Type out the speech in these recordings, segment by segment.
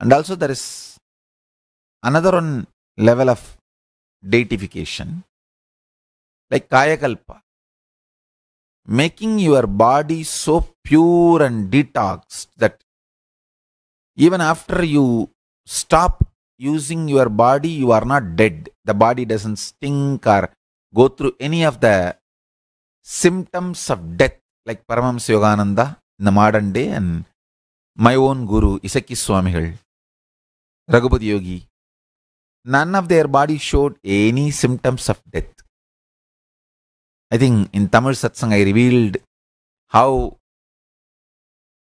And also, there is another one level of deification, like Kayakalpa, making your body so pure and detoxed that even after you stop using your body, you are not dead. The body doesn't stink or go through any of the symptoms of death, like Paramahamsa Yogananda in the modern day and my own guru, Isaki Swamigal. Raghupada Yogi, none of their body showed any symptoms of death. I think in Tamil Satsang I revealed how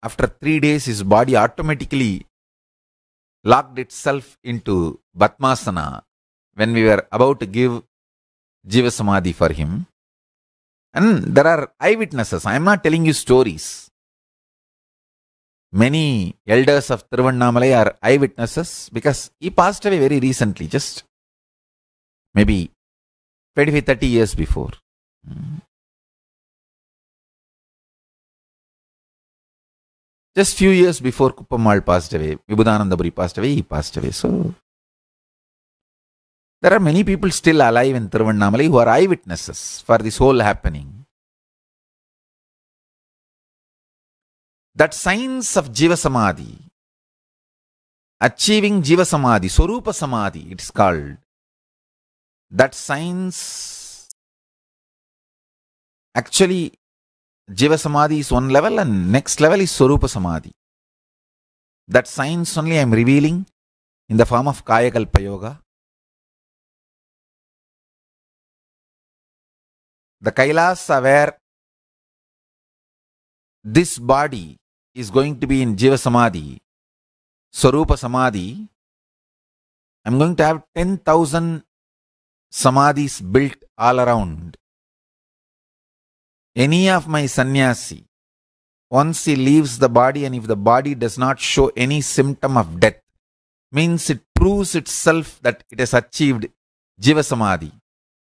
after three days his body automatically locked itself into Batmasana when we were about to give Jiva Samadhi for him. And there are eyewitnesses. I am not telling you stories many elders of Tiruvannamalai are eyewitnesses because he passed away very recently, just maybe 25 30 years before. Just few years before Kuppamal passed away, Vibhudanandaburi passed away, he passed away. So there are many people still alive in Tiruvannamalai who are eyewitnesses for this whole happening. that science of Jiva Samadhi, achieving Jiva Samadhi, Sorupa Samadhi, it's called, that science actually Jiva Samadhi is one level and next level is Sorupa Samadhi. That science only I am revealing in the form of Kaya Kalpa Yoga. The Kailas are where this body is going to be in Jiva Samadhi, Sarupa Samadhi, I'm going to have 10,000 samadhis built all around. Any of my sannyasi, once he leaves the body and if the body does not show any symptom of death, means it proves itself that it has achieved Jiva Samadhi.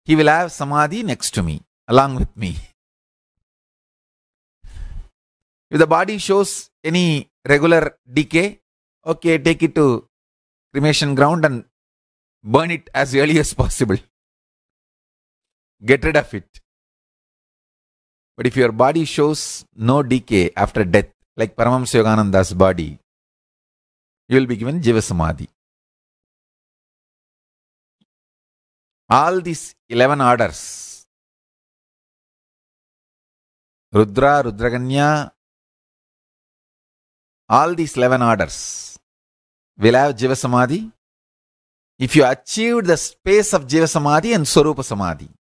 He will have Samadhi next to me, along with me. If the body shows any regular decay, okay, take it to cremation ground and burn it as early as possible. Get rid of it. But if your body shows no decay after death, like Paramahamsa Yogananda's body, you will be given Jiva Samadhi. All these 11 orders Rudra, Rudraganya, all these 11 orders will have Jiva Samadhi. If you achieved the space of Jiva Samadhi and Swarupa Samadhi,